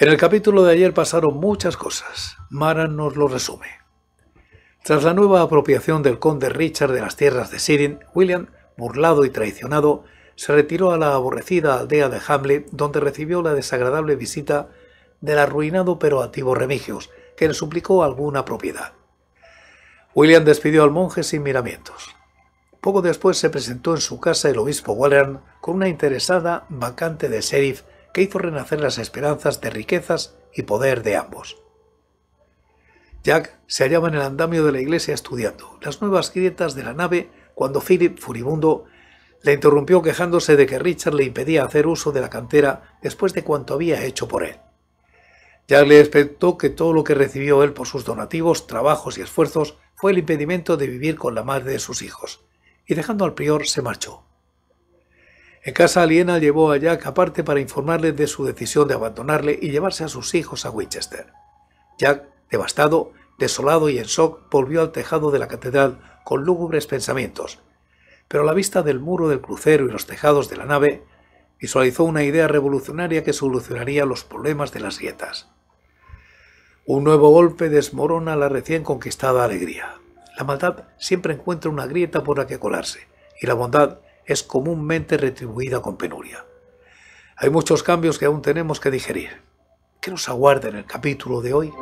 En el capítulo de ayer pasaron muchas cosas. Mara nos lo resume. Tras la nueva apropiación del conde Richard de las tierras de Sirin, William, burlado y traicionado, se retiró a la aborrecida aldea de Hamlet, donde recibió la desagradable visita del arruinado pero activo Remigios, que le suplicó alguna propiedad. William despidió al monje sin miramientos. Poco después se presentó en su casa el obispo Walleran con una interesada vacante de sheriff que hizo renacer las esperanzas de riquezas y poder de ambos. Jack se hallaba en el andamio de la iglesia estudiando las nuevas grietas de la nave cuando Philip, furibundo, le interrumpió quejándose de que Richard le impedía hacer uso de la cantera después de cuanto había hecho por él. Jack le expectó que todo lo que recibió él por sus donativos, trabajos y esfuerzos fue el impedimento de vivir con la madre de sus hijos, y dejando al prior se marchó. En casa aliena llevó a Jack aparte para informarle de su decisión de abandonarle y llevarse a sus hijos a Winchester. Jack, devastado, desolado y en shock, volvió al tejado de la catedral con lúgubres pensamientos. Pero la vista del muro del crucero y los tejados de la nave, visualizó una idea revolucionaria que solucionaría los problemas de las grietas. Un nuevo golpe desmorona la recién conquistada alegría. La maldad siempre encuentra una grieta por la que colarse, y la bondad es comúnmente retribuida con penuria. Hay muchos cambios que aún tenemos que digerir. ¿Qué nos aguarda en el capítulo de hoy?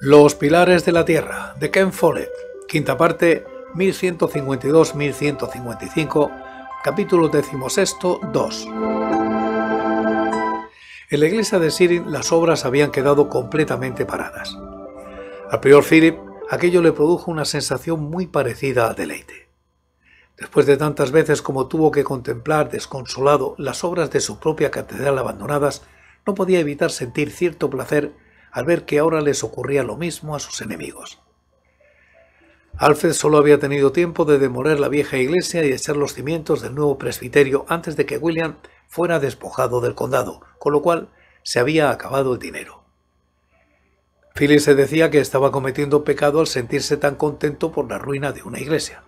Los pilares de la tierra, de Ken Follett, quinta parte, 1152-1155, capítulo decimosexto, 2 en la iglesia de Sirin las obras habían quedado completamente paradas. Al prior Philip, aquello le produjo una sensación muy parecida a deleite. Después de tantas veces como tuvo que contemplar desconsolado las obras de su propia catedral abandonadas, no podía evitar sentir cierto placer al ver que ahora les ocurría lo mismo a sus enemigos. Alfred solo había tenido tiempo de demoler la vieja iglesia y echar los cimientos del nuevo presbiterio antes de que William fuera despojado del condado, con lo cual se había acabado el dinero. Philip se decía que estaba cometiendo pecado al sentirse tan contento por la ruina de una iglesia.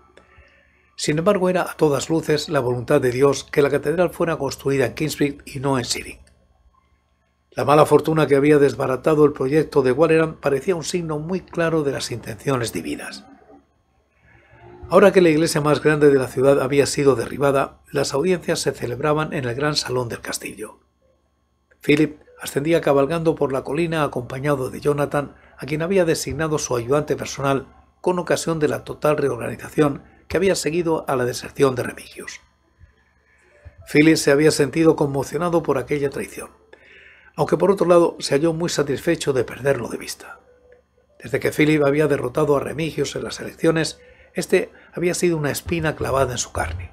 Sin embargo, era a todas luces la voluntad de Dios que la catedral fuera construida en Kingsfield y no en Sealing. La mala fortuna que había desbaratado el proyecto de Walleran parecía un signo muy claro de las intenciones divinas. Ahora que la iglesia más grande de la ciudad había sido derribada, las audiencias se celebraban en el gran salón del castillo. Philip ascendía cabalgando por la colina acompañado de Jonathan, a quien había designado su ayudante personal con ocasión de la total reorganización que había seguido a la deserción de Remigius. Philip se había sentido conmocionado por aquella traición, aunque por otro lado se halló muy satisfecho de perderlo de vista. Desde que Philip había derrotado a Remigius en las elecciones, este había sido una espina clavada en su carne.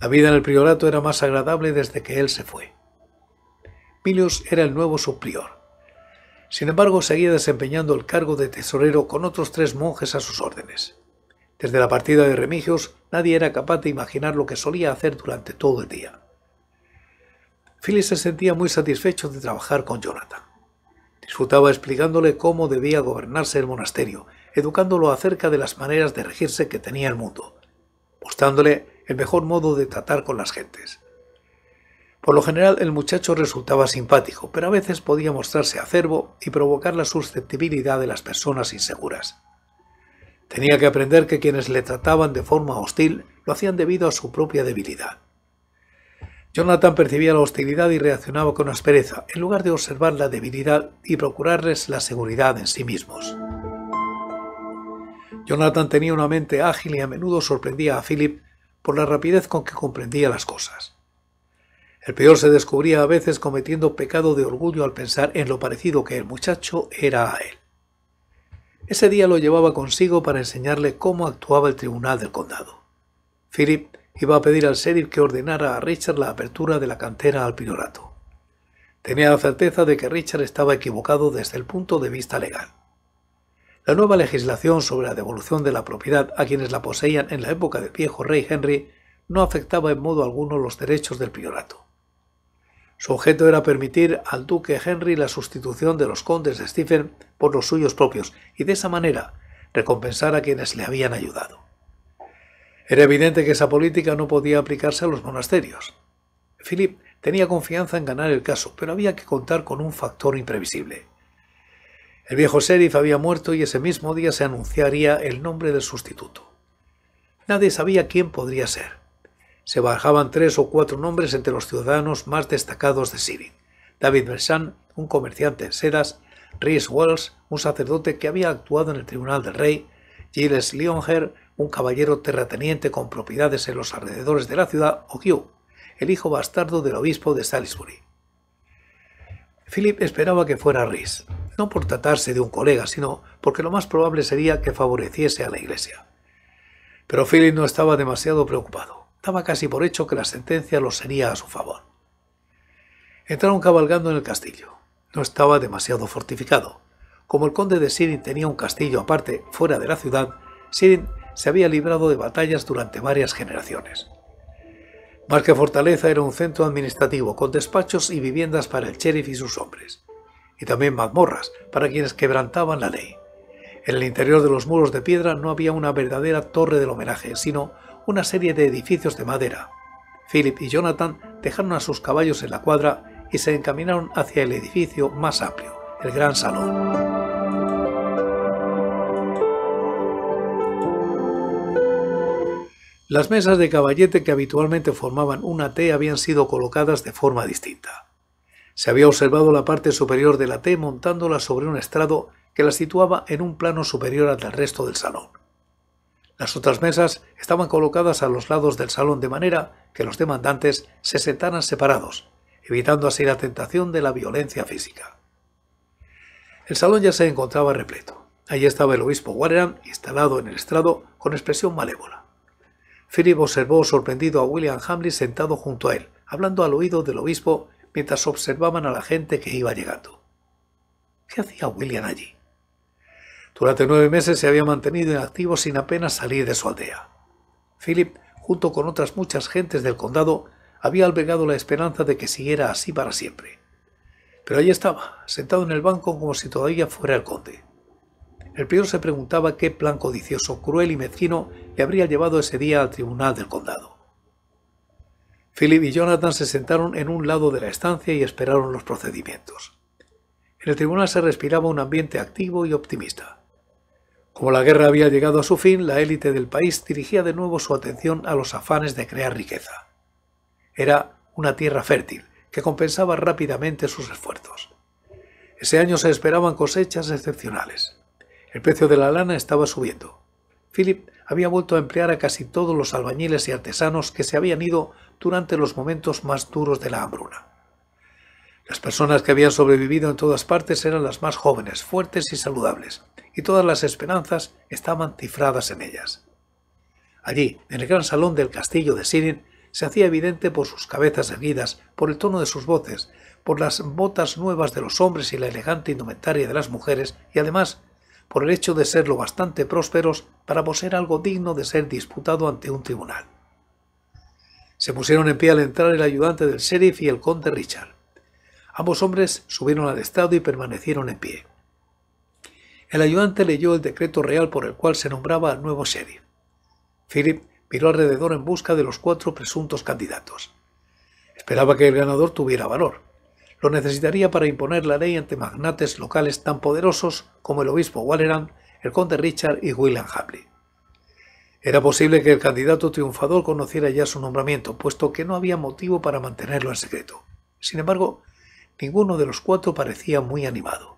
La vida en el priorato era más agradable desde que él se fue. Milius era el nuevo subprior. Sin embargo, seguía desempeñando el cargo de tesorero con otros tres monjes a sus órdenes. Desde la partida de Remigios, nadie era capaz de imaginar lo que solía hacer durante todo el día. Phyllis se sentía muy satisfecho de trabajar con Jonathan. Disfrutaba explicándole cómo debía gobernarse el monasterio educándolo acerca de las maneras de regirse que tenía el mundo, mostrándole el mejor modo de tratar con las gentes. Por lo general el muchacho resultaba simpático, pero a veces podía mostrarse acervo y provocar la susceptibilidad de las personas inseguras. Tenía que aprender que quienes le trataban de forma hostil lo hacían debido a su propia debilidad. Jonathan percibía la hostilidad y reaccionaba con aspereza, en lugar de observar la debilidad y procurarles la seguridad en sí mismos. Jonathan tenía una mente ágil y a menudo sorprendía a Philip por la rapidez con que comprendía las cosas. El peor se descubría a veces cometiendo pecado de orgullo al pensar en lo parecido que el muchacho era a él. Ese día lo llevaba consigo para enseñarle cómo actuaba el tribunal del condado. Philip iba a pedir al sheriff que ordenara a Richard la apertura de la cantera al priorato. Tenía la certeza de que Richard estaba equivocado desde el punto de vista legal. La nueva legislación sobre la devolución de la propiedad a quienes la poseían en la época del viejo rey Henry no afectaba en modo alguno los derechos del priorato. Su objeto era permitir al duque Henry la sustitución de los condes de Stephen por los suyos propios y de esa manera recompensar a quienes le habían ayudado. Era evidente que esa política no podía aplicarse a los monasterios. Philip tenía confianza en ganar el caso, pero había que contar con un factor imprevisible. El viejo sheriff había muerto y ese mismo día se anunciaría el nombre del sustituto. Nadie sabía quién podría ser. Se bajaban tres o cuatro nombres entre los ciudadanos más destacados de Sydney. David Bersan, un comerciante en sedas, Rhys Wells, un sacerdote que había actuado en el tribunal del rey, Giles Leonher, un caballero terrateniente con propiedades en los alrededores de la ciudad, o Hugh, el hijo bastardo del obispo de Salisbury, Philip esperaba que fuera Rhys, no por tratarse de un colega, sino porque lo más probable sería que favoreciese a la Iglesia. Pero Philip no estaba demasiado preocupado. Daba casi por hecho que la sentencia lo sería a su favor. Entraron cabalgando en el castillo. No estaba demasiado fortificado. Como el conde de Sirin tenía un castillo aparte fuera de la ciudad, Sirin se había librado de batallas durante varias generaciones. Fortaleza era un centro administrativo con despachos y viviendas para el sheriff y sus hombres, y también mazmorras para quienes quebrantaban la ley. En el interior de los muros de piedra no había una verdadera torre del homenaje, sino una serie de edificios de madera. Philip y Jonathan dejaron a sus caballos en la cuadra y se encaminaron hacia el edificio más amplio, el gran salón. Las mesas de caballete que habitualmente formaban una T habían sido colocadas de forma distinta. Se había observado la parte superior de la T montándola sobre un estrado que la situaba en un plano superior al del resto del salón. Las otras mesas estaban colocadas a los lados del salón de manera que los demandantes se sentaran separados, evitando así la tentación de la violencia física. El salón ya se encontraba repleto. Allí estaba el obispo Warren instalado en el estrado con expresión malévola. Philip observó sorprendido a William Hamley sentado junto a él, hablando al oído del obispo mientras observaban a la gente que iba llegando. ¿Qué hacía William allí? Durante nueve meses se había mantenido inactivo sin apenas salir de su aldea. Philip, junto con otras muchas gentes del condado, había albergado la esperanza de que siguiera así para siempre. Pero allí estaba, sentado en el banco como si todavía fuera el conde el prior se preguntaba qué plan codicioso, cruel y mezquino le habría llevado ese día al tribunal del condado. Philip y Jonathan se sentaron en un lado de la estancia y esperaron los procedimientos. En el tribunal se respiraba un ambiente activo y optimista. Como la guerra había llegado a su fin, la élite del país dirigía de nuevo su atención a los afanes de crear riqueza. Era una tierra fértil, que compensaba rápidamente sus esfuerzos. Ese año se esperaban cosechas excepcionales. El precio de la lana estaba subiendo. Philip había vuelto a emplear a casi todos los albañiles y artesanos que se habían ido durante los momentos más duros de la hambruna. Las personas que habían sobrevivido en todas partes eran las más jóvenes, fuertes y saludables, y todas las esperanzas estaban cifradas en ellas. Allí, en el gran salón del castillo de Sirin, se hacía evidente por sus cabezas erguidas, por el tono de sus voces, por las botas nuevas de los hombres y la elegante indumentaria de las mujeres, y además por el hecho de serlo bastante prósperos para poseer algo digno de ser disputado ante un tribunal. Se pusieron en pie al entrar el ayudante del sheriff y el conde Richard. Ambos hombres subieron al estado y permanecieron en pie. El ayudante leyó el decreto real por el cual se nombraba al nuevo sheriff. Philip miró alrededor en busca de los cuatro presuntos candidatos. Esperaba que el ganador tuviera valor, necesitaría para imponer la ley ante magnates locales tan poderosos como el obispo Wallerand, el conde Richard y William Hapley. Era posible que el candidato triunfador conociera ya su nombramiento, puesto que no había motivo para mantenerlo en secreto. Sin embargo, ninguno de los cuatro parecía muy animado.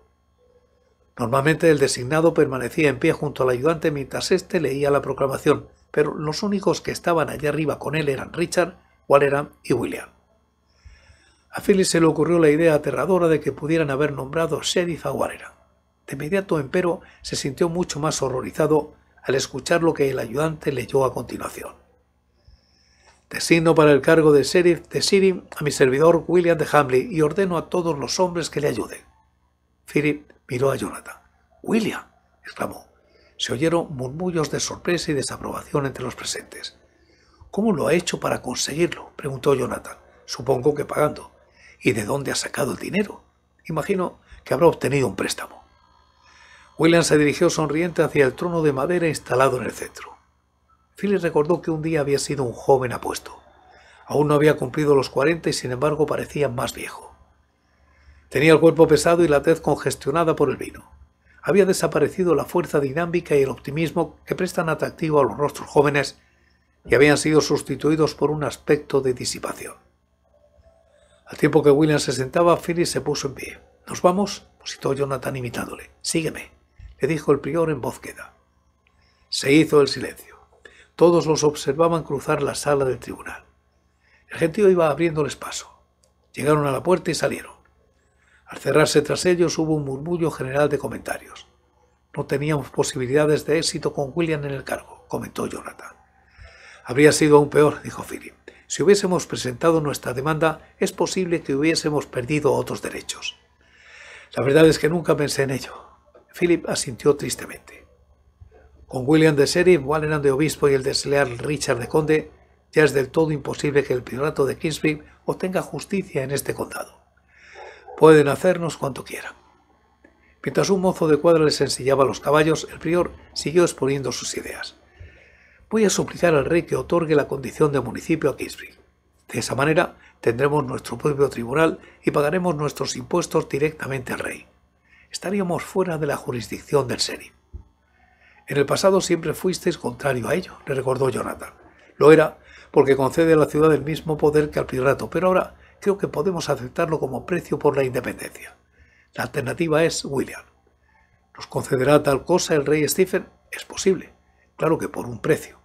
Normalmente el designado permanecía en pie junto al ayudante mientras éste leía la proclamación, pero los únicos que estaban allá arriba con él eran Richard, Walleran y William. A se le ocurrió la idea aterradora de que pudieran haber nombrado sheriff a Warren. De inmediato, empero, se sintió mucho más horrorizado al escuchar lo que el ayudante leyó a continuación. Designo para el cargo de sheriff de City a mi servidor William de Hamley y ordeno a todos los hombres que le ayuden. Philip miró a Jonathan. William, exclamó. Se oyeron murmullos de sorpresa y desaprobación entre los presentes. ¿Cómo lo ha hecho para conseguirlo? preguntó Jonathan. Supongo que pagando y de dónde ha sacado el dinero. Imagino que habrá obtenido un préstamo. William se dirigió sonriente hacia el trono de madera instalado en el centro. Philly recordó que un día había sido un joven apuesto. Aún no había cumplido los 40 y sin embargo parecía más viejo. Tenía el cuerpo pesado y la tez congestionada por el vino. Había desaparecido la fuerza dinámica y el optimismo que prestan atractivo a los rostros jóvenes y habían sido sustituidos por un aspecto de disipación. Al tiempo que William se sentaba, Phyllis se puso en pie. ¿Nos vamos? —positó Jonathan imitándole. Sígueme, le dijo el prior en voz queda. Se hizo el silencio. Todos los observaban cruzar la sala del tribunal. El gentío iba abriéndoles paso. Llegaron a la puerta y salieron. Al cerrarse tras ellos hubo un murmullo general de comentarios. No teníamos posibilidades de éxito con William en el cargo, comentó Jonathan. Habría sido aún peor, dijo Philip. Si hubiésemos presentado nuestra demanda, es posible que hubiésemos perdido otros derechos. La verdad es que nunca pensé en ello. Philip asintió tristemente. Con William de Sheriff, Wallenand de Obispo y el desleal Richard de Conde, ya es del todo imposible que el priorato de Kingsbury obtenga justicia en este condado. Pueden hacernos cuanto quieran. Mientras un mozo de cuadra les ensillaba los caballos, el prior siguió exponiendo sus ideas voy a suplicar al rey que otorgue la condición de municipio a Kingsville. De esa manera tendremos nuestro propio tribunal y pagaremos nuestros impuestos directamente al rey. Estaríamos fuera de la jurisdicción del Seri. En el pasado siempre fuisteis contrario a ello, le recordó Jonathan. Lo era porque concede a la ciudad el mismo poder que al pirato. pero ahora creo que podemos aceptarlo como precio por la independencia. La alternativa es William. ¿Nos concederá tal cosa el rey Stephen? Es posible, claro que por un precio.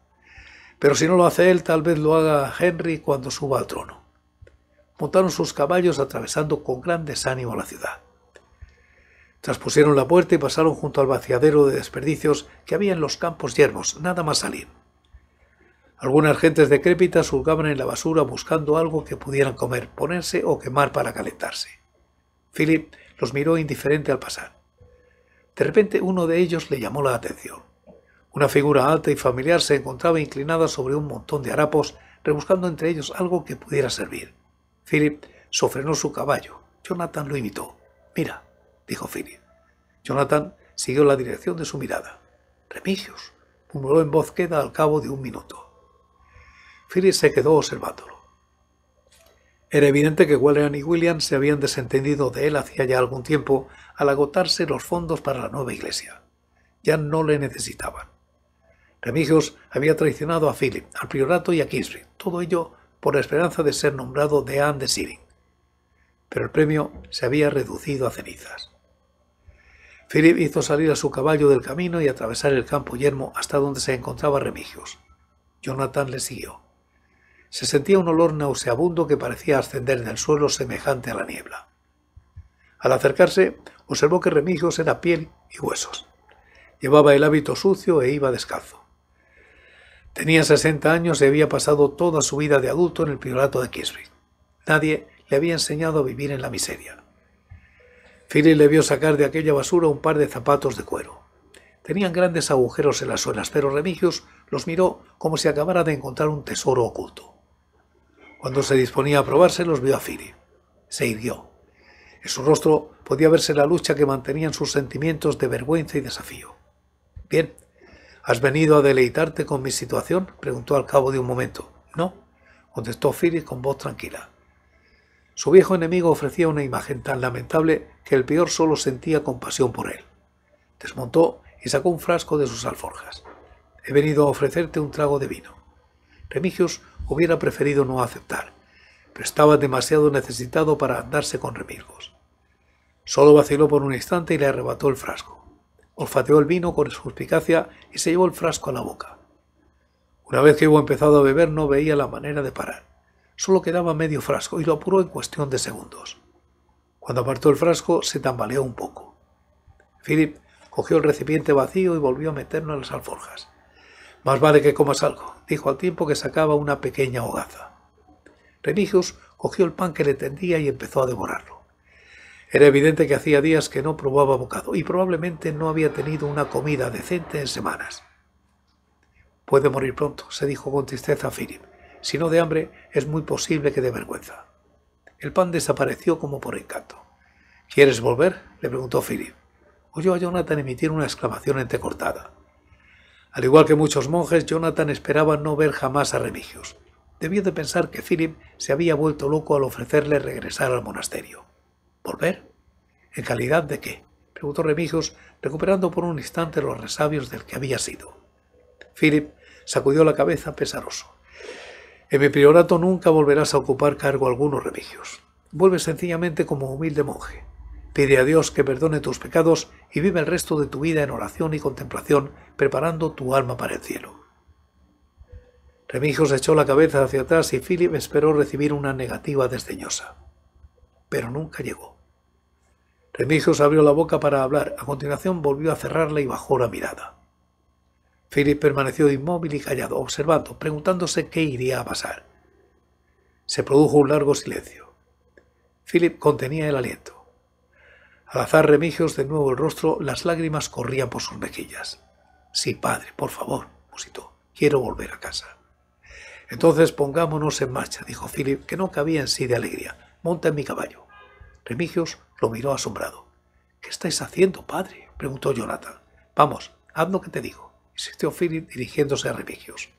Pero si no lo hace él, tal vez lo haga Henry cuando suba al trono. Montaron sus caballos atravesando con gran desánimo la ciudad. Traspusieron la puerta y pasaron junto al vaciadero de desperdicios que había en los campos yermos, nada más salir. Algunas gentes decrépitas surgaban en la basura buscando algo que pudieran comer, ponerse o quemar para calentarse. Philip los miró indiferente al pasar. De repente uno de ellos le llamó la atención. Una figura alta y familiar se encontraba inclinada sobre un montón de harapos, rebuscando entre ellos algo que pudiera servir. Philip sofrenó su caballo. Jonathan lo imitó. Mira, dijo Philip. Jonathan siguió la dirección de su mirada. —Remigios murmuró en voz queda al cabo de un minuto. Philip se quedó observándolo. Era evidente que William y William se habían desentendido de él hacía ya algún tiempo al agotarse los fondos para la nueva iglesia. Ya no le necesitaban. Remigios había traicionado a Philip, al priorato y a Kingsbury, todo ello por la esperanza de ser nombrado dean de Siring. Pero el premio se había reducido a cenizas. Philip hizo salir a su caballo del camino y atravesar el campo yermo hasta donde se encontraba Remigios. Jonathan le siguió. Se sentía un olor nauseabundo que parecía ascender del suelo semejante a la niebla. Al acercarse, observó que Remigios era piel y huesos. Llevaba el hábito sucio e iba descalzo. Tenía 60 años y había pasado toda su vida de adulto en el priorato de Kiswick. Nadie le había enseñado a vivir en la miseria. Philly le vio sacar de aquella basura un par de zapatos de cuero. Tenían grandes agujeros en las suelas, pero Remigius los miró como si acabara de encontrar un tesoro oculto. Cuando se disponía a probarse, los vio a Philly. Se hirió. En su rostro podía verse la lucha que mantenían sus sentimientos de vergüenza y desafío. Bien, ¿Has venido a deleitarte con mi situación? preguntó al cabo de un momento. No, contestó Philip con voz tranquila. Su viejo enemigo ofrecía una imagen tan lamentable que el peor solo sentía compasión por él. Desmontó y sacó un frasco de sus alforjas. He venido a ofrecerte un trago de vino. Remigius hubiera preferido no aceptar, pero estaba demasiado necesitado para andarse con remilgos. Solo vaciló por un instante y le arrebató el frasco olfateó el vino con suspicacia y se llevó el frasco a la boca. Una vez que hubo empezado a beber no veía la manera de parar. Solo quedaba medio frasco y lo apuró en cuestión de segundos. Cuando apartó el frasco se tambaleó un poco. Philip cogió el recipiente vacío y volvió a meterlo en las alforjas. Más vale que comas algo, dijo al tiempo que sacaba una pequeña hogaza. Religius cogió el pan que le tendía y empezó a devorarlo. Era evidente que hacía días que no probaba bocado y probablemente no había tenido una comida decente en semanas. Puede morir pronto, se dijo con tristeza Philip. Si no de hambre, es muy posible que de vergüenza. El pan desapareció como por encanto. ¿Quieres volver? le preguntó Philip. Oyó a Jonathan emitir una exclamación entrecortada. Al igual que muchos monjes, Jonathan esperaba no ver jamás a Remigius. Debió de pensar que Philip se había vuelto loco al ofrecerle regresar al monasterio. ¿Volver? ¿En calidad de qué? preguntó Remigios, recuperando por un instante los resabios del que había sido. Philip sacudió la cabeza pesaroso. En mi priorato nunca volverás a ocupar cargo alguno, Remigios. Vuelve sencillamente como humilde monje. Pide a Dios que perdone tus pecados y vive el resto de tu vida en oración y contemplación, preparando tu alma para el cielo. Remigios echó la cabeza hacia atrás y Philip esperó recibir una negativa desdeñosa. Pero nunca llegó. Remigios abrió la boca para hablar. A continuación volvió a cerrarla y bajó la mirada. Philip permaneció inmóvil y callado, observando, preguntándose qué iría a pasar. Se produjo un largo silencio. Philip contenía el aliento. Al azar Remigios de nuevo el rostro, las lágrimas corrían por sus mejillas. Sí, padre, por favor, musitó. Quiero volver a casa. Entonces pongámonos en marcha, dijo Philip, que no cabía en sí de alegría. Monta en mi caballo. Remigios lo miró asombrado. ¿Qué estáis haciendo, padre? preguntó Jonathan. Vamos, haz lo que te digo, insistió Philip dirigiéndose a Remigios.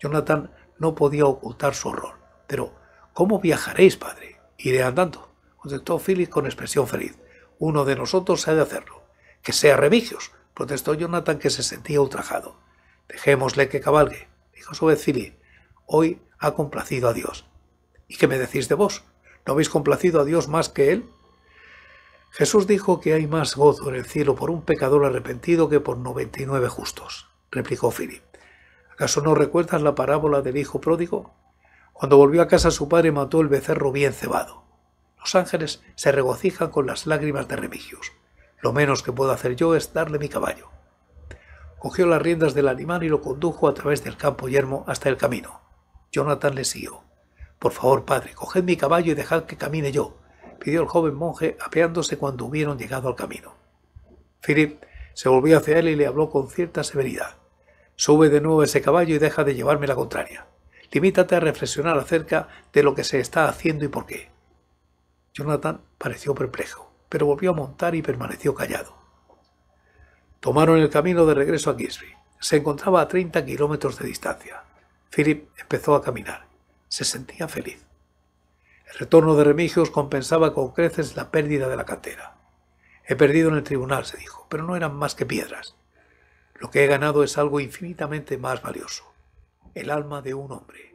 Jonathan no podía ocultar su horror. Pero, ¿cómo viajaréis, padre? Iré andando, contestó Philip con expresión feliz. Uno de nosotros ha de hacerlo. Que sea Remigios, protestó Jonathan que se sentía ultrajado. Dejémosle que cabalgue, dijo su vez Philip. Hoy ha complacido a Dios. ¿Y qué me decís de vos? ¿No habéis complacido a Dios más que él? Jesús dijo que hay más gozo en el cielo por un pecador arrepentido que por noventa y nueve justos, replicó Philip. ¿Acaso no recuerdas la parábola del hijo pródigo? Cuando volvió a casa su padre mató el becerro bien cebado. Los ángeles se regocijan con las lágrimas de remigios. Lo menos que puedo hacer yo es darle mi caballo. Cogió las riendas del animal y lo condujo a través del campo yermo hasta el camino. Jonathan le siguió. Por favor, padre, coged mi caballo y dejad que camine yo pidió el joven monje apeándose cuando hubieron llegado al camino. Philip se volvió hacia él y le habló con cierta severidad. Sube de nuevo ese caballo y deja de llevarme la contraria. Limítate a reflexionar acerca de lo que se está haciendo y por qué. Jonathan pareció perplejo, pero volvió a montar y permaneció callado. Tomaron el camino de regreso a Gisby. Se encontraba a 30 kilómetros de distancia. Philip empezó a caminar. Se sentía feliz. El retorno de Remigios compensaba con creces la pérdida de la cartera. He perdido en el tribunal, se dijo, pero no eran más que piedras. Lo que he ganado es algo infinitamente más valioso, el alma de un hombre.